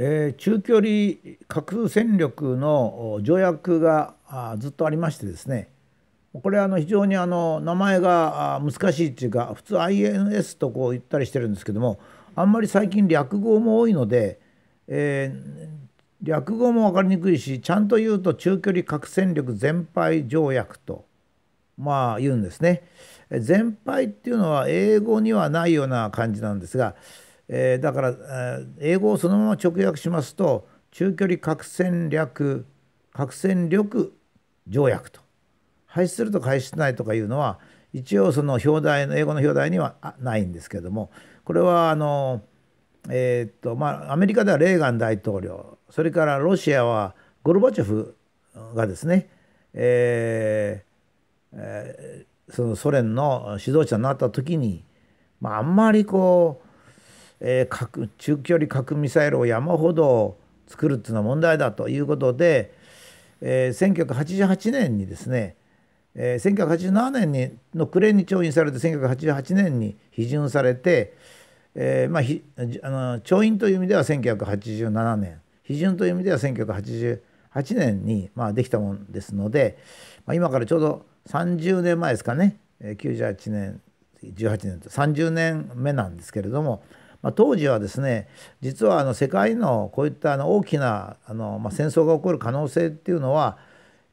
えー、中距離核戦力の条約がずっとありましてですねこれはあの非常にあの名前が難しいっていうか普通 INS とこう言ったりしてるんですけどもあんまり最近略語も多いので、えー、略語も分かりにくいしちゃんと言うと中距離核戦力全廃条約とまあ言うんですね。全廃っていうのは英語にはないような感じなんですがえー、だから、え英語をそのまま直訳しますと中距離核戦略核戦力条約と廃止するとか廃止しないとかいうのは一応その表題の英語の表題にはないんですけどもこれはあのえー、っとまあアメリカではレーガン大統領それからロシアはゴルバチョフがですね、えーえー、そのソ連の指導者になった時に、まあ、あんまりこうえー、核中距離核ミサイルを山ほど作るっていうのは問題だということで、えー、1988年にですね、えー、1987年にの暮れに調印されて1988年に批准されて、えーまあ、ひあの調印という意味では1987年批准という意味では1988年に、まあ、できたもんですので、まあ、今からちょうど30年前ですかね98年18年と30年目なんですけれども、まあ、当時はですね実はあの世界のこういったあの大きなあの、まあ、戦争が起こる可能性っていうのは、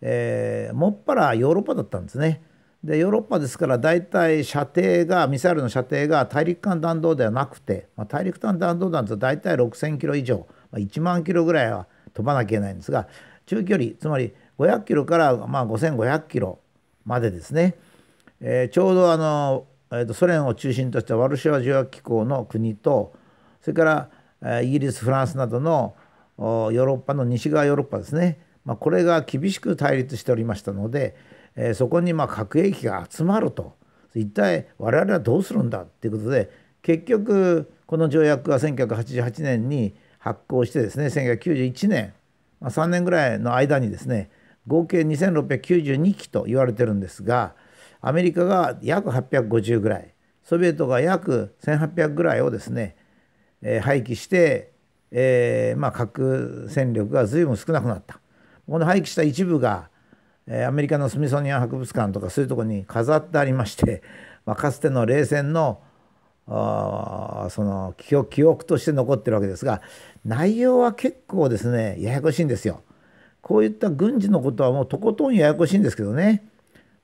えー、もっぱらヨーロッパだったんですね。でヨーロッパですから大体射程がミサイルの射程が大陸間弾道ではなくて、まあ、大陸間弾道弾と大体6,000キロ以上、まあ、1万キロぐらいは飛ばなきゃいけないんですが中距離つまり500キロからまあ5500キロまでですね、えー、ちょうどあのえー、とソ連を中心としたワルシャワ条約機構の国とそれから、イギリスフランスなどのヨーロッパの西側ヨーロッパですね、まあ、これが厳しく対立しておりましたので、えー、そこにまあ核兵器が集まると一体我々はどうするんだっていうことで結局この条約は1988年に発効してですね1991年、まあ、3年ぐらいの間にですね合計2692機と言われてるんですが。アメリカが約850ぐらいソビエトが約1800ぐらいをですね、えー、廃棄して、えー、まあ、核戦力が随分少なくなったこの廃棄した一部が、えー、アメリカのスミソニアン博物館とかそういうところに飾ってありまして、まあ、かつての冷戦のその記憶記憶として残ってるわけですが内容は結構ですねややこしいんですよ。こういった軍事のことはもうとことんややこしいんですけどね。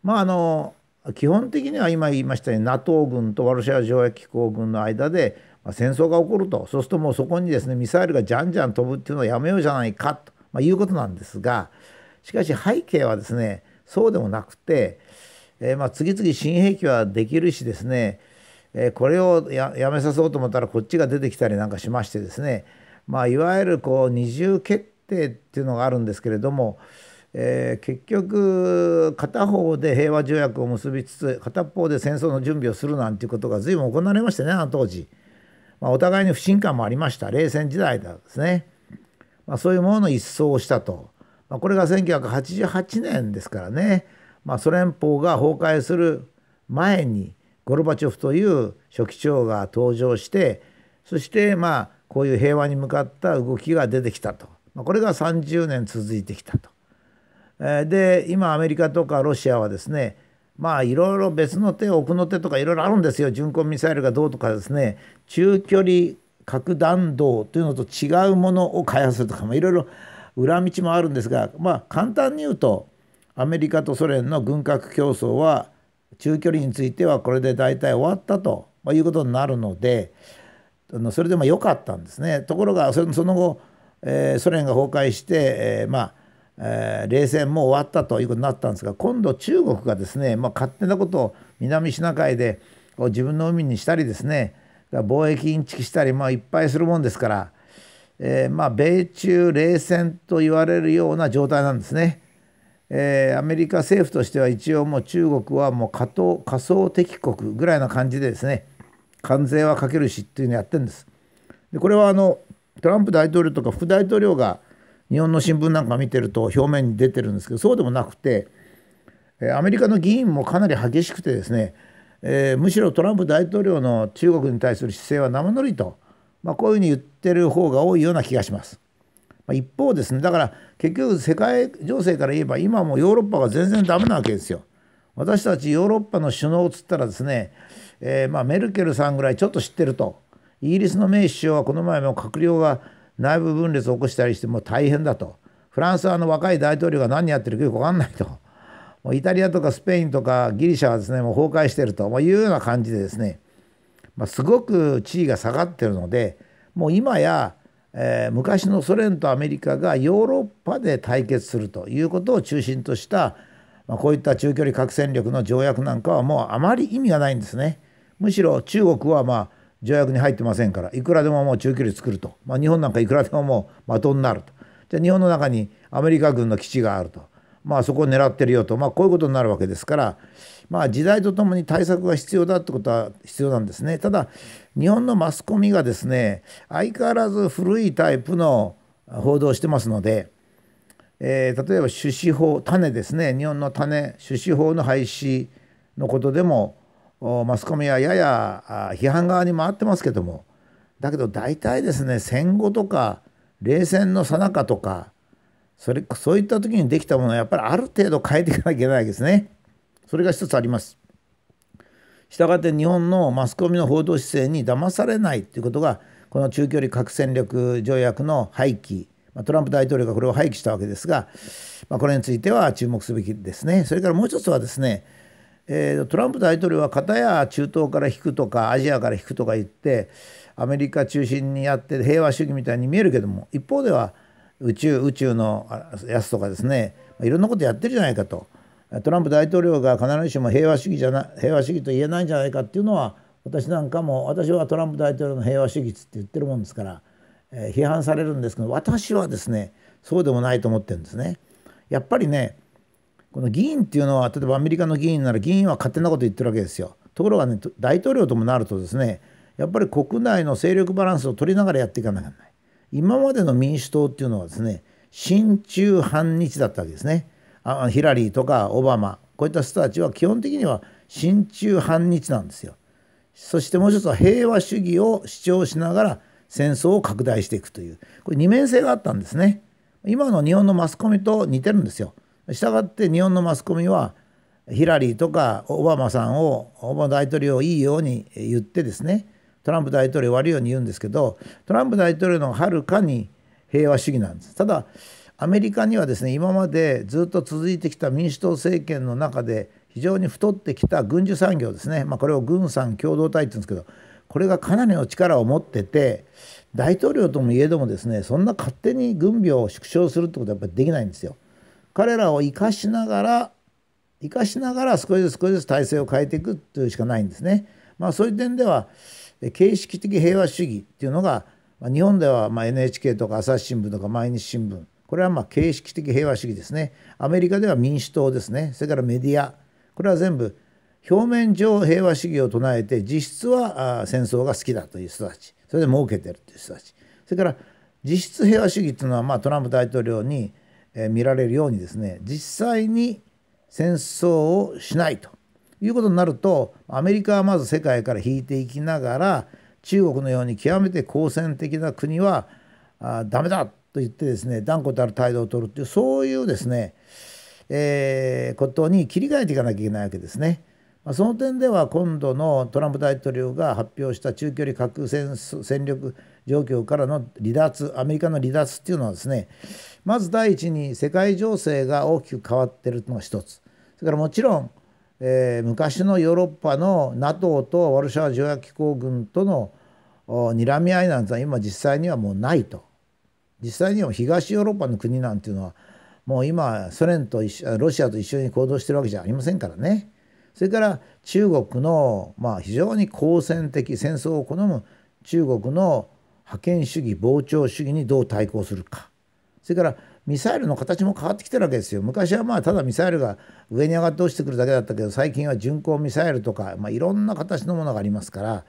まああの基本的には今言いましたように NATO 軍とワルシャワ条約機構軍の間で戦争が起こるとそうするともうそこにですねミサイルがじゃんじゃん飛ぶっていうのはやめようじゃないかと、まあ、いうことなんですがしかし背景はですねそうでもなくて、えー、まあ次々新兵器はできるしですね、えー、これをやめさそうと思ったらこっちが出てきたりなんかしましてですね、まあ、いわゆるこう二重決定っていうのがあるんですけれどもえー、結局片方で平和条約を結びつつ片方で戦争の準備をするなんていうことが随分行われましたねあの当時、まあ、お互いに不信感もありました冷戦時代だですね、まあ、そういうものの一掃をしたと、まあ、これが1988年ですからね、まあ、ソ連邦が崩壊する前にゴルバチョフという書記長が登場してそしてまあこういう平和に向かった動きが出てきたと、まあ、これが30年続いてきたと。で今アメリカとかロシアはですねまあいろいろ別の手奥の手とかいろいろあるんですよ巡航ミサイルがどうとかですね中距離核弾道というのと違うものを開発するとか、いろいろ裏道もあるんですがまあ簡単に言うとアメリカとソ連の軍拡競争は中距離についてはこれで大体終わったと、まあ、いうことになるのでそれでも良かったんですね。ところがその後、えー、ソ連が崩壊して、えー、まあえー、冷戦も終わったということになったんですが今度中国がですね、まあ、勝手なことを南シナ海でこう自分の海にしたりですね貿易インチキしたり、まあ、いっぱいするもんですから、えー、まあ、米中冷戦と言われるような状態なんですね。えー、アメリカ政府としては一応もう中国はもう仮仮想敵国ぐらいな感じでですね関税はかけるしっていうのをやってるんです。でこれはあのトランプ大統領とか副大統領が日本の新聞なんか見てると表面に出てるんですけどそうでもなくてアメリカの議員もかなり激しくてですね、えー、むしろトランプ大統領の中国に対する姿勢は生ぬるいと、まあ、こういうふうに言ってる方が多いような気がします。まあ、一方ですねだから結局世界情勢から言えば今もヨーロッパが全然ダメなわけですよ。私たちヨーロッパの首脳っつったらですね、えー、まあメルケルさんぐらいちょっと知ってるとイギリスの名首相はこの前も閣僚が内部分裂を起こしたりしても大変だとフランスはあの若い大統領が何やってるかよく分かんないと もうイタリアとかスペインとかギリシャはですねもう崩壊してるというような感じでですね、まあ、すごく地位が下がってるのでもう今や、えー、昔のソ連とアメリカがヨーロッパで対決するということを中心とした、まあ、こういった中距離核戦力の条約なんかはもうあまり意味がないんですね。むしろ中国はまあ条約に入ってませんからいくらでももう中距離作ると、まあ、日本なんかいくらでももう的になるとじゃあ日本の中にアメリカ軍の基地があると、まあ、そこを狙ってるよと、まあ、こういうことになるわけですから、まあ、時代とともに対策が必要だってことは必要なんですねただ日本のマスコミがですね相変わらず古いタイプの報道をしてますので。えー、例えば種子法種ですね日本の種種子法の廃止のことでもマスコミはやや批判側に回ってますけどもだけど大体ですね戦後とか冷戦のさなかとかそれそういった時にできたものはやっぱりある程度変えていかなきゃいけないですね。それが一つあります。したがって日本のマスコミの報道姿勢に騙されないということがこの中距離核戦力条約の廃棄トランプ大統領がこれを廃棄したわけですが、まあ、これについては注目すべきですね。それからもう一つはですねえー、トランプ大統領は片や中東から引くとかアジアから引くとか言ってアメリカ中心にやって平和主義みたいに見えるけども一方では宇宙宇宙のやつとかですねいろんなことやってるじゃないかとトランプ大統領が必ずしも平和主義じゃな平和主義と言えないんじゃないかっていうのは私なんかも私はトランプ大統領の平和主義って言ってるもんですから、えー、批判されるんですけど私はですねそうでもないと思ってるんですね。やっぱりねこの議員っていうのは例えばアメリカの議員なら議員は勝手なこと言ってるわけですよ。ところがね大統領ともなるとですねやっぱり国内の勢力バランスを取りながらやっていかなきゃいけない今までの民主党っていうのはですね親中反日だったわけですねあヒラリーとかオバマこういった人たちは基本的には親中反日なんですよそしてもう一つは平和主義を主張しながら戦争を拡大していくというこれ二面性があったんですね今の日本のマスコミと似てるんですよしたがって日本のマスコミはヒラリーとかオバマさんをオバマ大統領をいいように言ってですねトランプ大統領悪いように言うんですけどトランプ大統領のはるかに平和主義なんです。ただアメリカにはですね今までずっと続いてきた民主党政権の中で非常に太ってきた軍需産業ですね、まあ、これを軍産共同体って言うんですけどこれがかなりの力を持ってて大統領ともいえどもですねそんな勝手に軍備を縮小するってことはやっぱりできないんですよ。彼らを生かしながら生かしながら少しずつ少しずつ体制を変えていくというしかないんですね。まあ、そういう点では形式的平和主義っていうのが日本ではま NHK とか朝日新聞とか毎日新聞これはま形式的平和主義ですねアメリカでは民主党ですねそれからメディアこれは全部表面上平和主義を唱えて実質は戦争が好きだという人たちそれで儲けてるという人たちそれから実質平和主義っていうのはまトランプ大統領に見られるようにですね実際に戦争をしないということになるとアメリカはまず世界から引いていきながら中国のように極めて好戦的な国はあダメだと言ってですね断固たる態度を取るっていうそういうですね、えー、ことに切り替えていかなきゃいけないわけですね。まあ、その点では今度のトランプ大統領が発表した中距離核戦戦力状況からの離脱アメリカの離脱っていうのはですねまず第一に世界情勢が大きく変わってるのが一つそれからもちろん、えー、昔のヨーロッパの NATO とワルシャワ条約機構軍との睨み合いなんてのは今実際にはもうないと実際には東ヨーロッパの国なんていうのはもう今ソ連とロシアと一緒に行動してるわけじゃありませんからね。それから中国の、まあ、非常に好戦的戦争を好む中国の覇権主義膨張主義にどう対抗するかそれからミサイルの形も変わってきてるわけですよ昔はまあただミサイルが上に上がって落ちてくるだけだったけど最近は巡航ミサイルとか、まあ、いろんな形のものがありますから、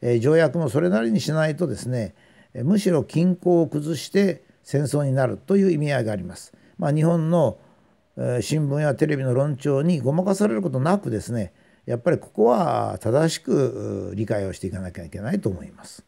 えー、条約もそれなりにしないとですねむしろ均衡を崩して戦争になるという意味合いがあります。まあ、日本の新聞やテレビの論調にごまかされることなくですねやっぱりここは正しく理解をしていかなきゃいけないと思います。